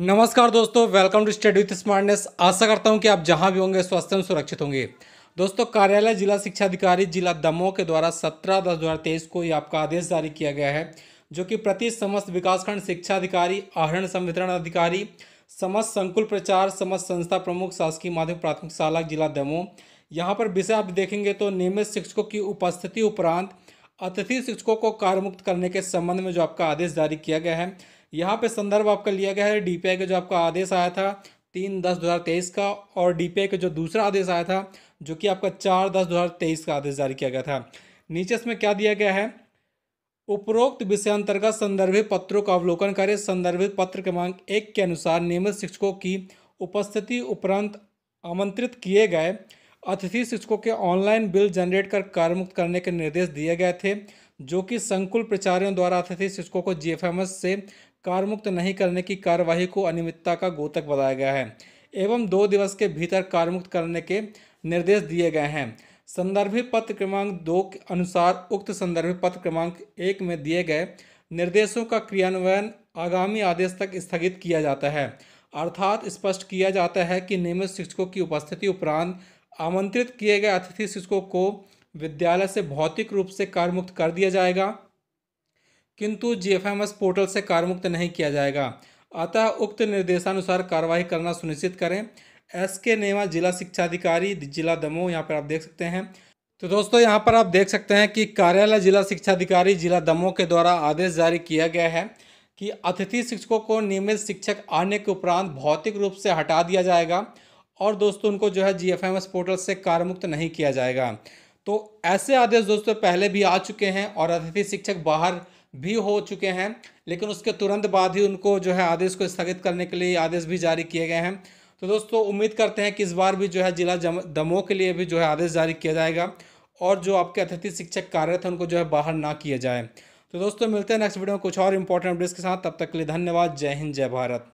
नमस्कार दोस्तों welcome to study with smartness आशा करता हूं कि आप जहां भी होंगे स्वस्थ एवं सुरक्षित होंगे दोस्तों कार्यालय जिला शिक्षा अधिकारी जिला दमोह के द्वारा सत्रह दस दो को ये आपका आदेश जारी किया गया है जो कि प्रति समस्त विकासखंड शिक्षा अधिकारी आहरण संवितरण अधिकारी समस्त संकुल प्रचार समस्त संस्था प्रमुख शासकीय माध्यमिक प्राथमिक शाला जिला दमोह यहाँ पर विषय आप देखेंगे तो नियमित शिक्षकों की उपस्थिति उपरांत अतिथि शिक्षकों को कार्यमुक्त करने के संबंध में जो आपका आदेश जारी किया गया है यहाँ पे संदर्भ आपका लिया गया है डी का जो आपका आदेश आया था तीन दस दो हज़ार तेईस का और डी पी का जो दूसरा आदेश आया था जो कि आपका चार दस दो हज़ार तेईस का आदेश जारी किया गया था नीचे इसमें क्या दिया गया है उपरोक्त विषय अंतर्गत संदर्भित पत्रों का अवलोकन करें संदर्भित पत्र क्रमांक एक के अनुसार नियमित शिक्षकों की उपस्थिति उपरांत आमंत्रित किए गए अतिथि शिक्षकों के ऑनलाइन बिल जनरेट कर कार्यमुक्त करने के निर्देश दिए गए थे जो कि संकुल प्रचारियों द्वारा अतिथि शिक्षकों को जीएफएमएस से कार्यमुक्त नहीं करने की कार्यवाही को अनियमितता का गोतक बताया गया है एवं दो दिवस के भीतर कार्यमुक्त करने के निर्देश दिए गए हैं संदर्भित पत्र क्रमांक दो के अनुसार उक्त संदर्भित पत्र क्रमांक एक में दिए गए निर्देशों का क्रियान्वयन आगामी आदेश तक स्थगित किया जाता है अर्थात स्पष्ट किया जाता है कि नियमित शिक्षकों की उपस्थिति उपरांत आमंत्रित किए गए अतिथि शिक्षकों को विद्यालय से भौतिक रूप से कार्यमुक्त कर दिया जाएगा किंतु जीएफएमएस पोर्टल से कार्यमुक्त नहीं किया जाएगा अतः उक्त निर्देशानुसार कार्रवाई करना सुनिश्चित करें एस के नेवा जिला शिक्षा अधिकारी जिला दमोह यहाँ पर आप देख सकते हैं तो दोस्तों यहाँ पर आप देख सकते हैं कि कार्यालय जिला शिक्षा अधिकारी जिला दमोह के द्वारा आदेश जारी किया गया है कि अतिथि शिक्षकों को नियमित शिक्षक आने के उपरांत भौतिक रूप से हटा दिया जाएगा और दोस्तों उनको जो है G F M S portal से कार्यमुक्त नहीं किया जाएगा तो ऐसे आदेश दोस्तों पहले भी आ चुके हैं और अतिथि शिक्षक बाहर भी हो चुके हैं लेकिन उसके तुरंत बाद ही उनको जो है आदेश को स्थगित करने के लिए आदेश भी जारी किए गए हैं तो दोस्तों उम्मीद करते हैं कि इस बार भी जो है जिला दमोह के लिए भी जो है आदेश जारी किया जाएगा और जो आपके अतिथि शिक्षक कार्यरत हैं उनको जो है बाहर ना किया जाए तो दोस्तों मिलते हैं नेक्स्ट वीडियो में कुछ और इंपॉर्टेंट अपडेट्स के साथ तब तक के लिए धन्यवाद जय हिंद जय भारत